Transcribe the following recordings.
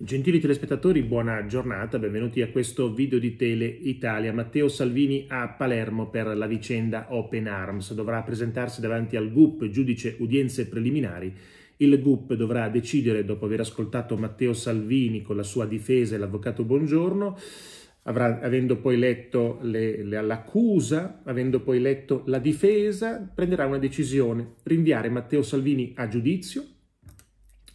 Gentili telespettatori, buona giornata, benvenuti a questo video di Tele Italia. Matteo Salvini a Palermo per la vicenda Open Arms. Dovrà presentarsi davanti al GUP, giudice udienze preliminari. Il GUP dovrà decidere, dopo aver ascoltato Matteo Salvini con la sua difesa e l'avvocato Buongiorno, avrà, avendo poi letto l'accusa, avendo poi letto la difesa, prenderà una decisione, rinviare Matteo Salvini a giudizio,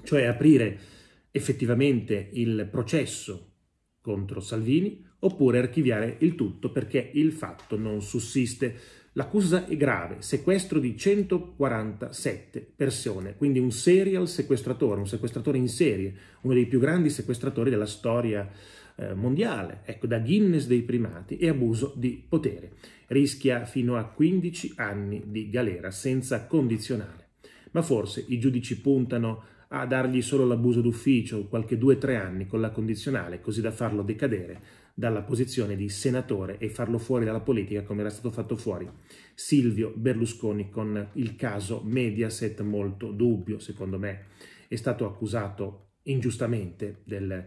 cioè aprire effettivamente il processo contro Salvini oppure archiviare il tutto perché il fatto non sussiste. L'accusa è grave, sequestro di 147 persone, quindi un serial sequestratore, un sequestratore in serie, uno dei più grandi sequestratori della storia eh, mondiale, ecco, da Guinness dei primati e abuso di potere. Rischia fino a 15 anni di galera senza condizionale. Ma forse i giudici puntano a dargli solo l'abuso d'ufficio, qualche 2-3 anni con la condizionale, così da farlo decadere dalla posizione di senatore e farlo fuori dalla politica come era stato fatto fuori Silvio Berlusconi con il caso Mediaset molto dubbio, secondo me, è stato accusato ingiustamente del, eh,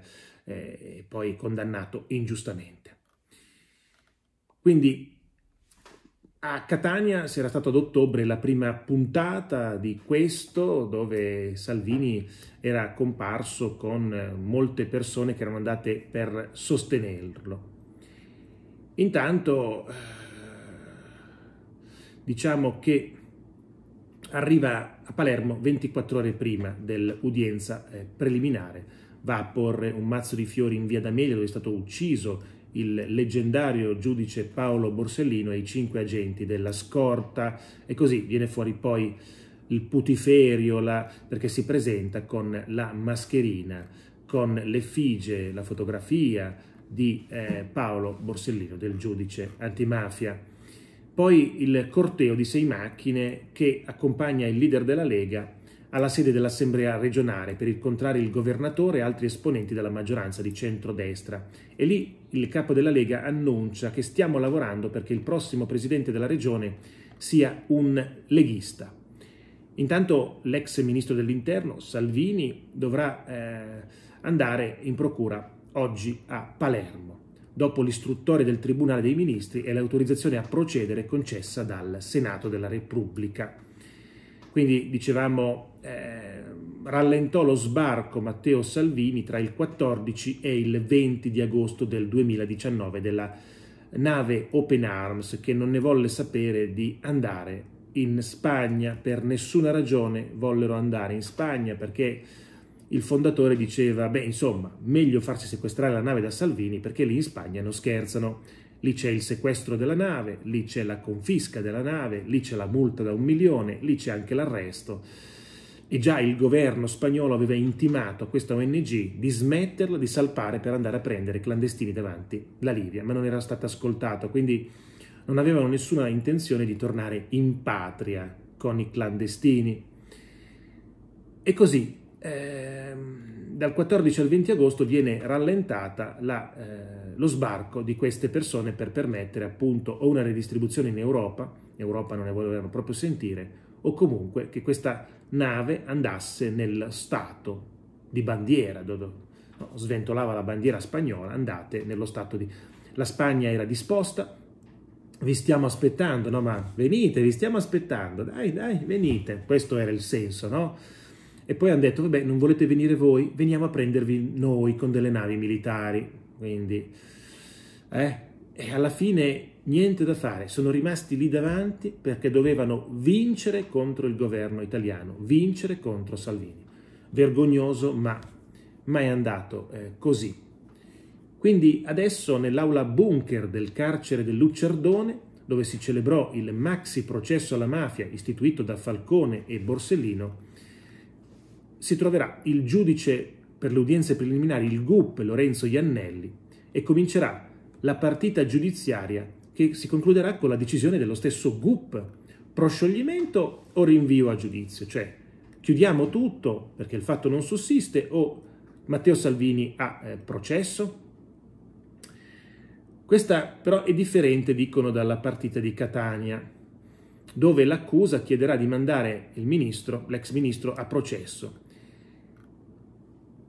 e poi condannato ingiustamente. Quindi a Catania si era stata ad ottobre la prima puntata di questo, dove Salvini era comparso con eh, molte persone che erano andate per sostenerlo. Intanto eh, diciamo che arriva a Palermo 24 ore prima dell'udienza eh, preliminare, va a porre un mazzo di fiori in via D'Amelia dove è stato ucciso il leggendario giudice Paolo Borsellino e i cinque agenti della scorta e così viene fuori poi il putiferio, la, perché si presenta con la mascherina, con l'effigie, la fotografia di eh, Paolo Borsellino, del giudice antimafia. Poi il corteo di sei macchine che accompagna il leader della Lega alla sede dell'Assemblea regionale per incontrare il governatore e altri esponenti della maggioranza di centrodestra e lì il capo della Lega annuncia che stiamo lavorando perché il prossimo presidente della regione sia un leghista. Intanto l'ex ministro dell'Interno Salvini dovrà eh, andare in procura oggi a Palermo dopo l'istruttore del Tribunale dei Ministri e l'autorizzazione a procedere concessa dal Senato della Repubblica. Quindi dicevamo Ehm, rallentò lo sbarco Matteo Salvini tra il 14 e il 20 di agosto del 2019 della nave Open Arms che non ne volle sapere di andare in Spagna, per nessuna ragione vollero andare in Spagna perché il fondatore diceva, beh insomma, meglio farsi sequestrare la nave da Salvini perché lì in Spagna non scherzano, lì c'è il sequestro della nave, lì c'è la confisca della nave, lì c'è la multa da un milione, lì c'è anche l'arresto e già il governo spagnolo aveva intimato a questa ONG di smetterla di salpare per andare a prendere clandestini davanti la Libia, ma non era stata ascoltata, quindi non avevano nessuna intenzione di tornare in patria con i clandestini. E così, eh, dal 14 al 20 agosto viene rallentata la, eh, lo sbarco di queste persone per permettere appunto o una redistribuzione in Europa, Europa non ne volevano proprio sentire, o comunque che questa nave andasse nel stato di bandiera, dove sventolava la bandiera spagnola, andate nello stato di... La Spagna era disposta, vi stiamo aspettando, no ma venite, vi stiamo aspettando, dai, dai, venite, questo era il senso, no? E poi hanno detto, vabbè, non volete venire voi, veniamo a prendervi noi con delle navi militari, quindi... Eh, e alla fine niente da fare, sono rimasti lì davanti perché dovevano vincere contro il governo italiano, vincere contro Salvini. Vergognoso, ma, ma è andato eh, così. Quindi adesso nell'aula bunker del carcere del Lucciardone, dove si celebrò il maxi processo alla mafia istituito da Falcone e Borsellino, si troverà il giudice per le udienze preliminari, il GUP Lorenzo Iannelli, e comincerà la partita giudiziaria che si concluderà con la decisione dello stesso GUP, proscioglimento o rinvio a giudizio, cioè chiudiamo tutto perché il fatto non sussiste o Matteo Salvini ha eh, processo. Questa però è differente, dicono, dalla partita di Catania, dove l'accusa chiederà di mandare il ministro, l'ex ministro, a processo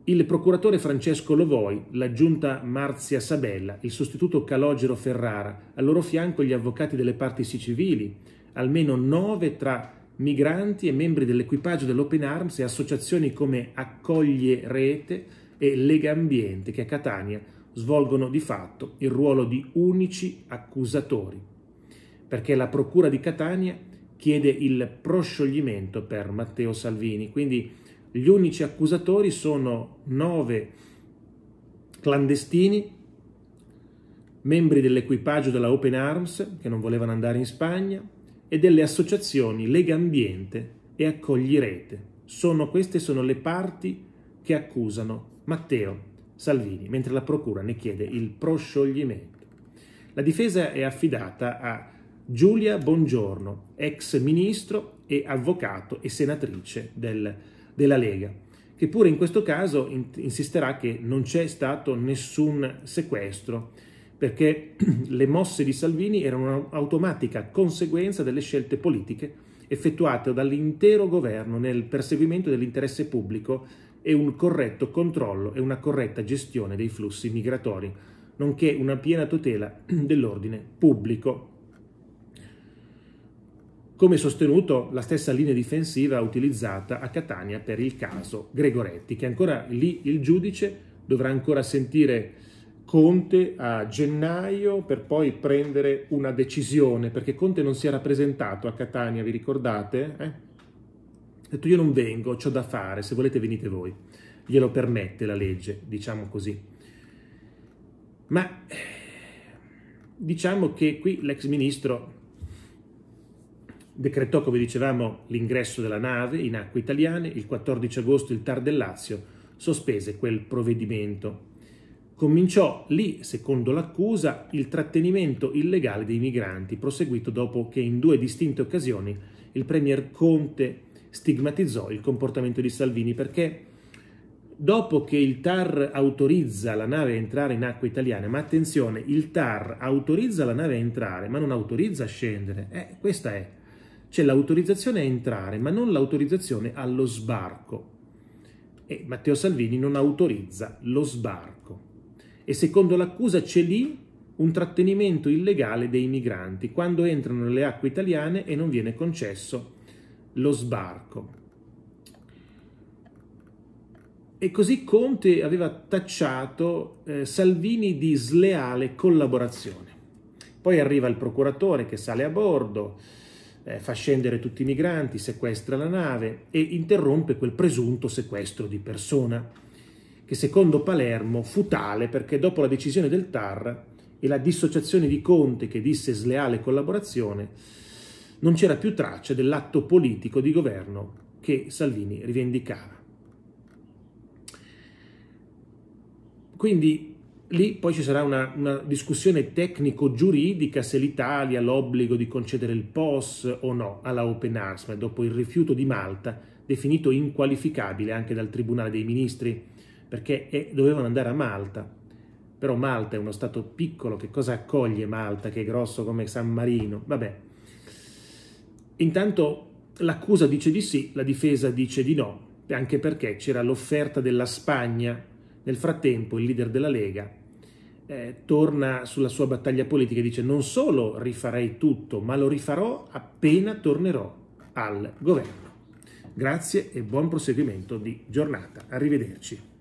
il procuratore Francesco Lovoi, l'aggiunta Marzia Sabella, il sostituto Calogero Ferrara, al loro fianco gli avvocati delle parti civili, almeno nove tra migranti e membri dell'equipaggio dell'Open Arms e associazioni come Accoglie Rete e Lega Ambiente che a Catania svolgono di fatto il ruolo di unici accusatori, perché la Procura di Catania chiede il proscioglimento per Matteo Salvini, quindi gli unici accusatori sono nove clandestini, membri dell'equipaggio della Open Arms che non volevano andare in Spagna e delle associazioni Lega Ambiente e Accoglirete. Sono, queste sono le parti che accusano Matteo Salvini, mentre la Procura ne chiede il proscioglimento. La difesa è affidata a Giulia Bongiorno, ex ministro e avvocato e senatrice del della Lega, che pure in questo caso insisterà che non c'è stato nessun sequestro, perché le mosse di Salvini erano un'automatica conseguenza delle scelte politiche effettuate dall'intero governo nel perseguimento dell'interesse pubblico e un corretto controllo e una corretta gestione dei flussi migratori, nonché una piena tutela dell'ordine pubblico come sostenuto la stessa linea difensiva utilizzata a Catania per il caso Gregoretti, che ancora lì il giudice dovrà ancora sentire Conte a gennaio per poi prendere una decisione, perché Conte non si era presentato a Catania, vi ricordate? Eh? Ha detto io non vengo, ho da fare, se volete venite voi. Glielo permette la legge, diciamo così. Ma eh, diciamo che qui l'ex ministro Decretò, come dicevamo, l'ingresso della nave in acque italiane, il 14 agosto il TAR del Lazio sospese quel provvedimento. Cominciò lì, secondo l'accusa, il trattenimento illegale dei migranti, proseguito dopo che in due distinte occasioni il premier Conte stigmatizzò il comportamento di Salvini perché dopo che il TAR autorizza la nave a entrare in acque italiane, ma attenzione, il TAR autorizza la nave a entrare, ma non autorizza a scendere. Eh, questa è c'è l'autorizzazione a entrare, ma non l'autorizzazione allo sbarco. E Matteo Salvini non autorizza lo sbarco. E secondo l'accusa c'è lì un trattenimento illegale dei migranti quando entrano nelle acque italiane e non viene concesso lo sbarco. E così Conte aveva tacciato eh, Salvini di sleale collaborazione. Poi arriva il procuratore che sale a bordo, eh, fa scendere tutti i migranti, sequestra la nave e interrompe quel presunto sequestro di persona, che secondo Palermo fu tale perché dopo la decisione del TAR e la dissociazione di Conte che disse sleale collaborazione, non c'era più traccia dell'atto politico di governo che Salvini rivendicava. Quindi Lì poi ci sarà una, una discussione tecnico-giuridica se l'Italia ha l'obbligo di concedere il POS o no alla Open Arms dopo il rifiuto di Malta, definito inqualificabile anche dal Tribunale dei Ministri, perché è, dovevano andare a Malta. Però Malta è uno stato piccolo, che cosa accoglie Malta che è grosso come San Marino? Vabbè. Intanto l'accusa dice di sì, la difesa dice di no, anche perché c'era l'offerta della Spagna nel frattempo il leader della Lega eh, torna sulla sua battaglia politica e dice non solo rifarei tutto, ma lo rifarò appena tornerò al governo. Grazie e buon proseguimento di giornata. Arrivederci.